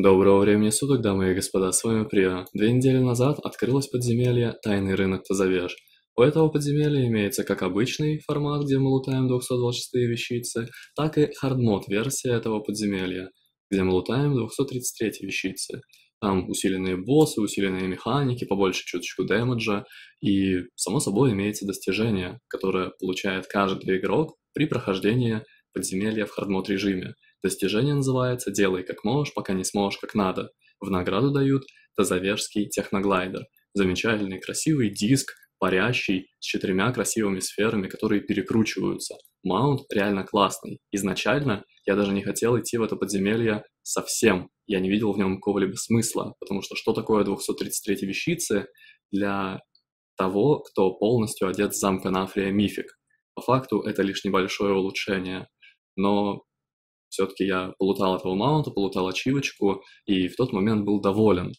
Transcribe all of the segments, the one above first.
Доброго времени суток, дамы и господа, с вами Прия. Две недели назад открылось подземелье «Тайный рынок Тазавеш. У этого подземелья имеется как обычный формат, где мы лутаем 226 вещицы, так и хардмод-версия этого подземелья, где мы лутаем 233 вещицы. Там усиленные боссы, усиленные механики, побольше чуточку дэмэджа, и, само собой, имеется достижение, которое получает каждый игрок при прохождении подземелья в хардмод режиме – Достижение называется «Делай как можешь, пока не сможешь как надо». В награду дают тазаверский техноглайдер. Замечательный, красивый диск, парящий, с четырьмя красивыми сферами, которые перекручиваются. Маунт реально классный. Изначально я даже не хотел идти в это подземелье совсем. Я не видел в нем какого-либо смысла, потому что что такое 233 вещицы для того, кто полностью одет в замка Нафрия мифик? По факту это лишь небольшое улучшение, но все-таки я полутал этого маунта, полутал ачивочку, и в тот момент был доволен.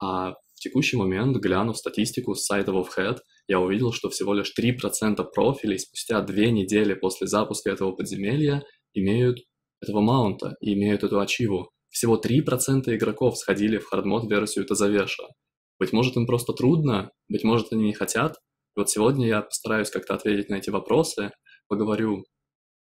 А в текущий момент, глянув статистику с сайта Wolfhead, я увидел, что всего лишь 3% профилей спустя две недели после запуска этого подземелья имеют этого маунта и имеют эту ачиву. Всего 3% игроков сходили в хардмод-версию Тазавеша. Быть может, им просто трудно, быть может, они не хотят. И вот сегодня я постараюсь как-то ответить на эти вопросы, поговорю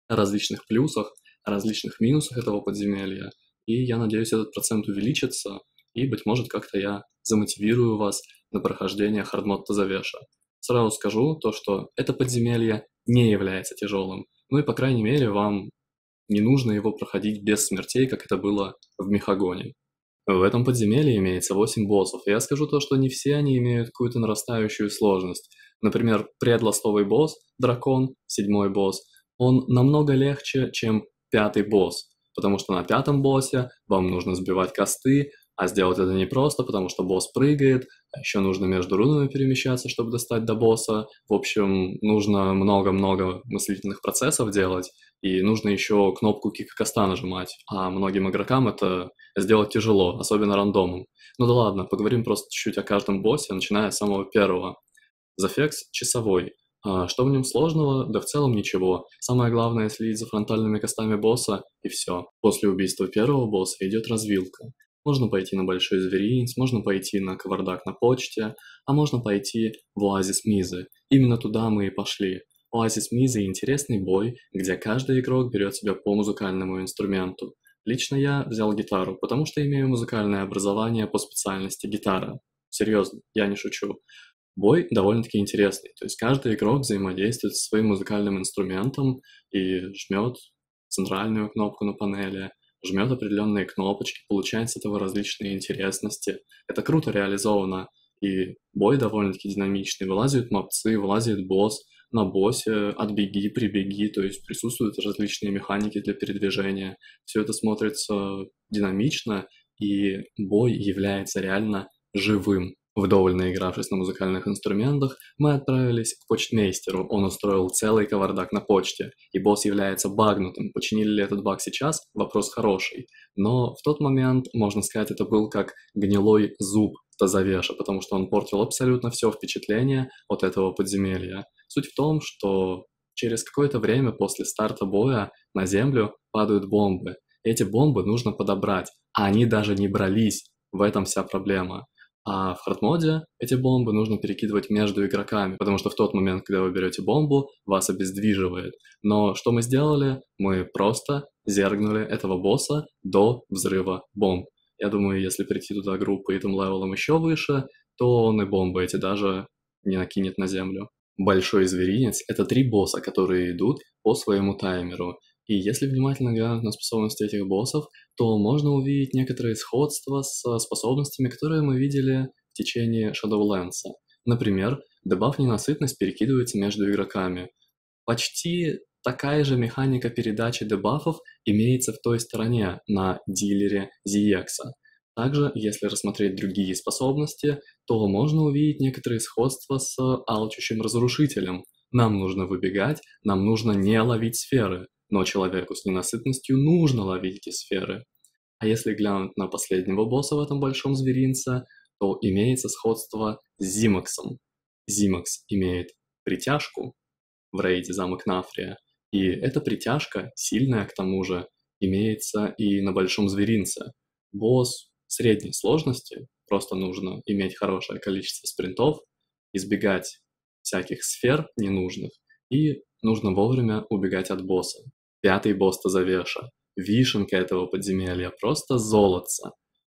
о различных плюсах, различных минусах этого подземелья, и я надеюсь, этот процент увеличится, и, быть может, как-то я замотивирую вас на прохождение Хардмод Тазавеша. Сразу скажу то, что это подземелье не является тяжелым, ну и, по крайней мере, вам не нужно его проходить без смертей, как это было в Мехагоне. В этом подземелье имеется 8 боссов, и я скажу то, что не все они имеют какую-то нарастающую сложность. Например, предлостовый босс, дракон, седьмой босс, он намного легче, чем пятый босс, потому что на пятом боссе вам нужно сбивать косты, а сделать это непросто, потому что босс прыгает, а еще нужно между рунами перемещаться, чтобы достать до босса. В общем, нужно много-много мыслительных процессов делать, и нужно еще кнопку кика коста нажимать, а многим игрокам это сделать тяжело, особенно рандомом. Ну да ладно, поговорим просто чуть-чуть о каждом боссе, начиная с самого первого. Зафекс часовой. А, что в нем сложного? Да в целом ничего. Самое главное следить за фронтальными костами босса, и все. После убийства первого босса идет развилка. Можно пойти на Большой Зверинец, можно пойти на Кавардак на почте, а можно пойти в Оазис Мизы. Именно туда мы и пошли. Оазис Мизы – интересный бой, где каждый игрок берет себя по музыкальному инструменту. Лично я взял гитару, потому что имею музыкальное образование по специальности гитара. Серьезно, я не шучу бой довольно-таки интересный. То есть каждый игрок взаимодействует со своим музыкальным инструментом и жмет центральную кнопку на панели, жмет определенные кнопочки, получает с этого различные интересности. Это круто реализовано, и бой довольно-таки динамичный. Вылазят мопцы, вылазит босс, на боссе отбеги, прибеги, то есть присутствуют различные механики для передвижения. Все это смотрится динамично, и бой является реально живым. Вдоволь наигравшись на музыкальных инструментах, мы отправились к почтмейстеру, он устроил целый кавардак на почте, и босс является багнутым, починили ли этот баг сейчас, вопрос хороший. Но в тот момент, можно сказать, это был как гнилой зуб Тазавеша, потому что он портил абсолютно все впечатление от этого подземелья. Суть в том, что через какое-то время после старта боя на землю падают бомбы. Эти бомбы нужно подобрать, а они даже не брались. В этом вся проблема. А в хардмоде эти бомбы нужно перекидывать между игроками, потому что в тот момент, когда вы берете бомбу, вас обездвиживает. Но что мы сделали? Мы просто зергнули этого босса до взрыва бомб. Я думаю, если прийти туда группой и там левелом еще выше, то он и бомбы эти даже не накинет на землю. Большой зверинец — это три босса, которые идут по своему таймеру. И если внимательно глянуть на способности этих боссов, то можно увидеть некоторые сходства с э, способностями, которые мы видели в течение Shadowlands. Например, дебаф ненасытность перекидывается между игроками. Почти такая же механика передачи дебафов имеется в той стороне на дилере ZX. Также, если рассмотреть другие способности, то можно увидеть некоторые сходства с алчущим разрушителем. Нам нужно выбегать, нам нужно не ловить сферы, но человеку с ненасытностью нужно ловить эти сферы. А если глянуть на последнего босса в этом большом зверинце, то имеется сходство с Зимаксом. Зимакс имеет притяжку в рейде замок Нафрия, и эта притяжка, сильная к тому же, имеется и на большом зверинце. Босс средней сложности, просто нужно иметь хорошее количество спринтов, избегать всяких сфер ненужных, и нужно вовремя убегать от босса. Пятый босс Тазавеша. Вишенка этого подземелья, просто золотца.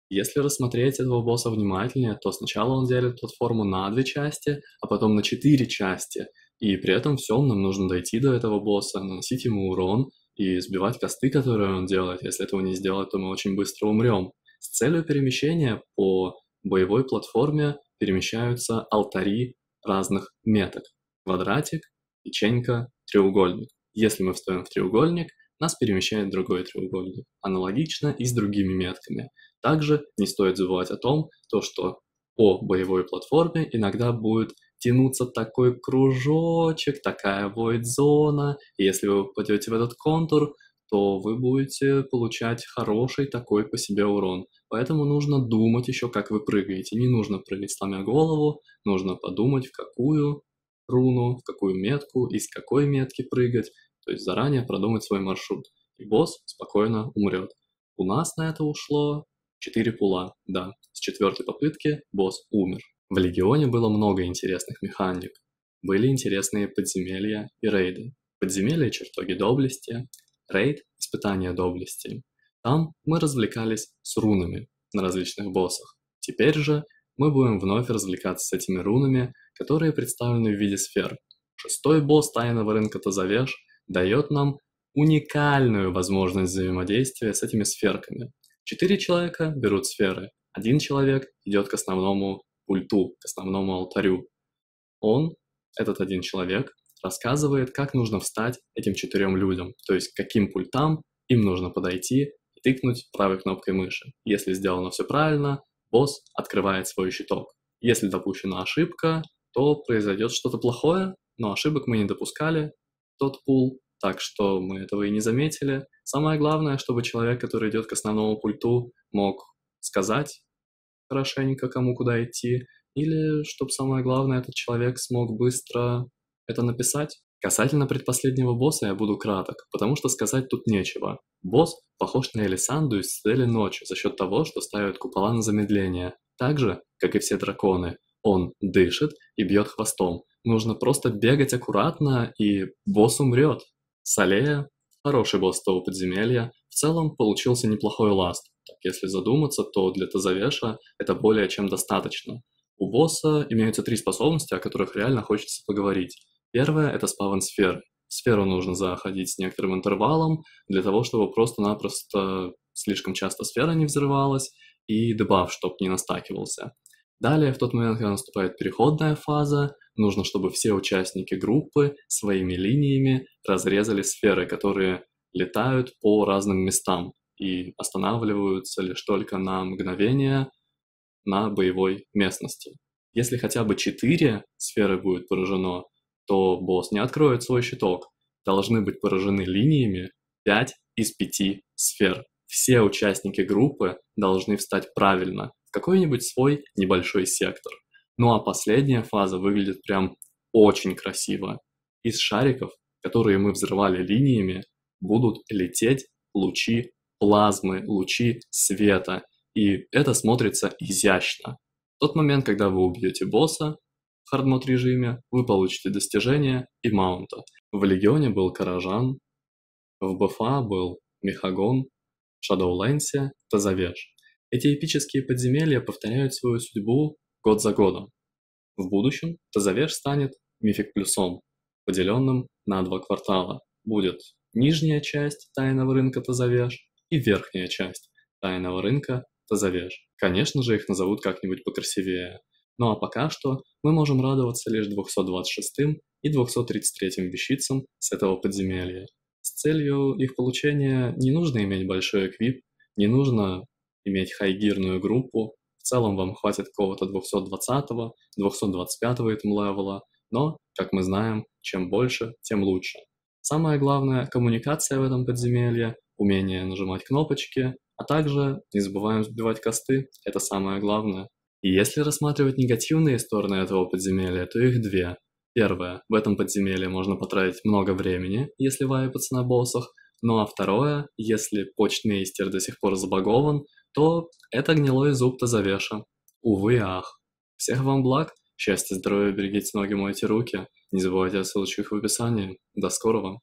Если рассмотреть этого босса внимательнее, то сначала он делит платформу на две части, а потом на четыре части. И при этом всем нам нужно дойти до этого босса, наносить ему урон и сбивать косты, которые он делает. Если этого не сделать, то мы очень быстро умрем. С целью перемещения по боевой платформе перемещаются алтари разных меток. Квадратик, печенька, треугольник. Если мы встаем в треугольник, нас перемещает другой треугольник, аналогично и с другими метками. Также не стоит забывать о том, то, что по боевой платформе иногда будет тянуться такой кружочек, такая void-зона. И если вы попадете в этот контур, то вы будете получать хороший такой по себе урон. Поэтому нужно думать еще, как вы прыгаете. Не нужно прыгать сломя голову, нужно подумать, в какую руну, в какую метку, из какой метки прыгать то есть заранее продумать свой маршрут, и босс спокойно умрет. У нас на это ушло 4 пула, да, с четвертой попытки босс умер. В Легионе было много интересных механик, были интересные подземелья и рейды. Подземелья – чертоги доблести, рейд – испытание доблести. Там мы развлекались с рунами на различных боссах. Теперь же мы будем вновь развлекаться с этими рунами, которые представлены в виде сфер. Шестой босс тайного рынка Тазавеш дает нам уникальную возможность взаимодействия с этими сферками. Четыре человека берут сферы, один человек идет к основному пульту, к основному алтарю. Он, этот один человек, рассказывает, как нужно встать этим четырем людям, то есть каким пультам им нужно подойти и тыкнуть правой кнопкой мыши. Если сделано все правильно, босс открывает свой щиток. Если допущена ошибка, то произойдет что-то плохое, но ошибок мы не допускали, тот пул, так что мы этого и не заметили. Самое главное, чтобы человек, который идет к основному пульту, мог сказать хорошенько, кому куда идти, или, чтобы самое главное, этот человек смог быстро это написать. Касательно предпоследнего босса я буду краток, потому что сказать тут нечего. Босс похож на Элисанду из «Цели ночи» за счет того, что ставит купола на замедление. Также, как и все драконы, он дышит и бьет хвостом. Нужно просто бегать аккуратно, и босс умрет. Солея, хороший босс того подземелья, в целом получился неплохой ласт. Так, если задуматься, то для Тазавеша это более чем достаточно. У босса имеются три способности, о которых реально хочется поговорить. Первое – это спавн сфер. Сферу нужно заходить с некоторым интервалом, для того, чтобы просто-напросто слишком часто сфера не взрывалась, и дебаф, чтобы не настакивался. Далее, в тот момент, когда наступает переходная фаза, нужно, чтобы все участники группы своими линиями разрезали сферы, которые летают по разным местам и останавливаются лишь только на мгновение на боевой местности. Если хотя бы четыре сферы будет поражено, то босс не откроет свой щиток. Должны быть поражены линиями 5 из 5 сфер. Все участники группы должны встать правильно какой-нибудь свой небольшой сектор. Ну а последняя фаза выглядит прям очень красиво. Из шариков, которые мы взрывали линиями, будут лететь лучи плазмы, лучи света. И это смотрится изящно. В тот момент, когда вы убьете босса в хардмод режиме, вы получите достижение и маунта. В Легионе был Каражан, в БФА был Мехагон, в Shadowlands – Тазавеж. Эти эпические подземелья повторяют свою судьбу год за годом. В будущем Тазавеш станет мифик плюсом, поделенным на два квартала. Будет нижняя часть тайного рынка Тазавеш и верхняя часть тайного рынка Тазавеш. Конечно же, их назовут как-нибудь покрасивее. Ну а пока что мы можем радоваться лишь 226 и 233 вещицам с этого подземелья. С целью их получения не нужно иметь большой эквип, не нужно иметь хайгирную группу. В целом вам хватит какого-то 220-го, 225-го этим левела, но, как мы знаем, чем больше, тем лучше. Самое главное – коммуникация в этом подземелье, умение нажимать кнопочки, а также не забываем сбивать косты, это самое главное. И если рассматривать негативные стороны этого подземелья, то их две. Первое, в этом подземелье можно потратить много времени, если вайпаться на боссах, ну а второе, если почтмейстер до сих пор забагован, то это гнилой зуб-то завеша. Увы и ах. Всех вам благ, счастья, здоровья, берегите ноги, мойте руки. Не забывайте о ссылочках в описании. До скорого!